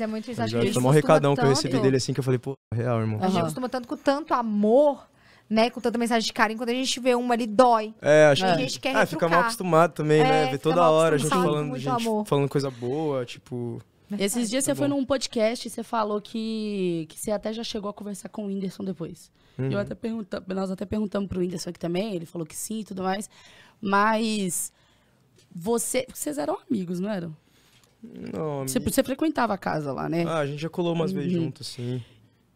Mas é muito exagero. Acho tomou um recadão tanto... que eu recebi dele assim, que eu falei, pô, é real, irmão. A gente uhum. acostuma tanto com tanto amor, né? Com tanta mensagem de carinho, quando a gente vê uma ali, dói. É, acho que... A gente quer ah, fica mal acostumado também, né? é, né? Ver toda hora a gente, falando, gente falando coisa boa, tipo... Esses dias tá você bom. foi num podcast e você falou que, que você até já chegou a conversar com o Whindersson depois. Uhum. Eu até nós até perguntamos pro Whindersson aqui também, ele falou que sim e tudo mais. Mas você. Vocês eram amigos, não eram? Não, você, você frequentava a casa lá, né? Ah, a gente já colou umas uhum. vezes junto, assim.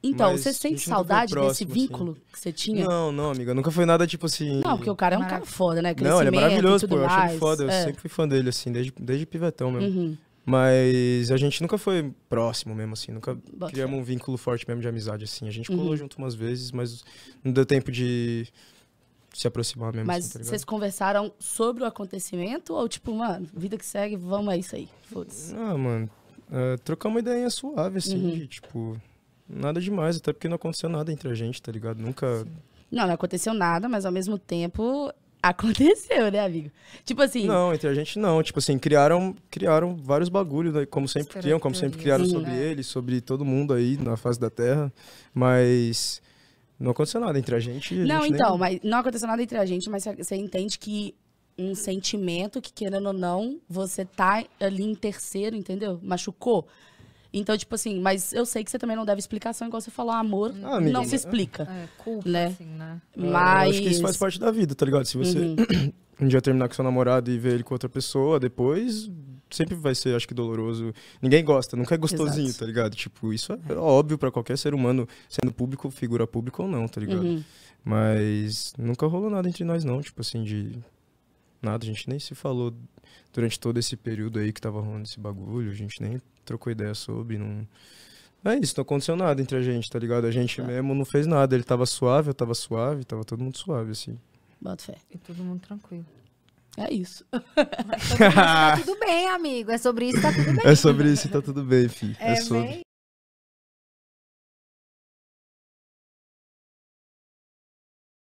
Então, Mas você sente saudade próximo, desse assim. vínculo assim. que você tinha? Não, não, amiga. Nunca foi nada tipo assim. Não, porque o cara é um cara foda, né? Não, ele é maravilhoso, pô. Eu acho ele foda. É. Eu sempre fui fã dele, assim, desde, desde pivetão mesmo. Uhum. Mas a gente nunca foi próximo mesmo, assim. Nunca Bota criamos um vínculo forte mesmo de amizade, assim. A gente colou uhum. junto umas vezes, mas não deu tempo de se aproximar mesmo. Mas assim, tá vocês conversaram sobre o acontecimento ou tipo, mano, vida que segue, vamos é isso aí, foda-se. Ah, mano, uh, é, trocar uma ideia suave, assim, uhum. de, tipo, nada demais, até porque não aconteceu nada entre a gente, tá ligado? Nunca... Não, não aconteceu nada, mas ao mesmo tempo aconteceu, né, amigo? Tipo assim. Não, entre a gente não. Tipo assim, criaram, criaram vários bagulhos, né? como sempre criam, como sempre criaram sobre né? ele, sobre todo mundo aí na face da Terra. Mas não aconteceu nada entre a gente. A não, gente então, nem... mas não aconteceu nada entre a gente, mas você entende que um sentimento que, querendo ou não, você tá ali em terceiro, entendeu? Machucou. Então, tipo assim, mas eu sei que você também não deve explicação, igual você falou, amor uhum. ah, amiga, não né? se explica. É, culpa, né? assim, né? Mas... É, eu acho que isso faz parte da vida, tá ligado? Se você uhum. um dia terminar com seu namorado e ver ele com outra pessoa, depois sempre vai ser, acho que, doloroso. Ninguém gosta, nunca é gostosinho, Exato. tá ligado? Tipo, isso é óbvio para qualquer ser humano, sendo público, figura pública ou não, tá ligado? Uhum. Mas nunca rolou nada entre nós, não, tipo assim, de nada. A gente nem se falou durante todo esse período aí que tava rolando esse bagulho, a gente nem trocou ideia sobre, não. É isso, não aconteceu nada entre a gente, tá ligado? A gente tá. mesmo não fez nada. Ele tava suave, eu tava suave, tava todo mundo suave, assim. Bota fé. E todo mundo tranquilo. É isso. Mas sobre isso tá tudo bem, amigo. É sobre isso tá tudo é bem. É sobre isso tá tudo bem, filho. É, é sobre. Bem...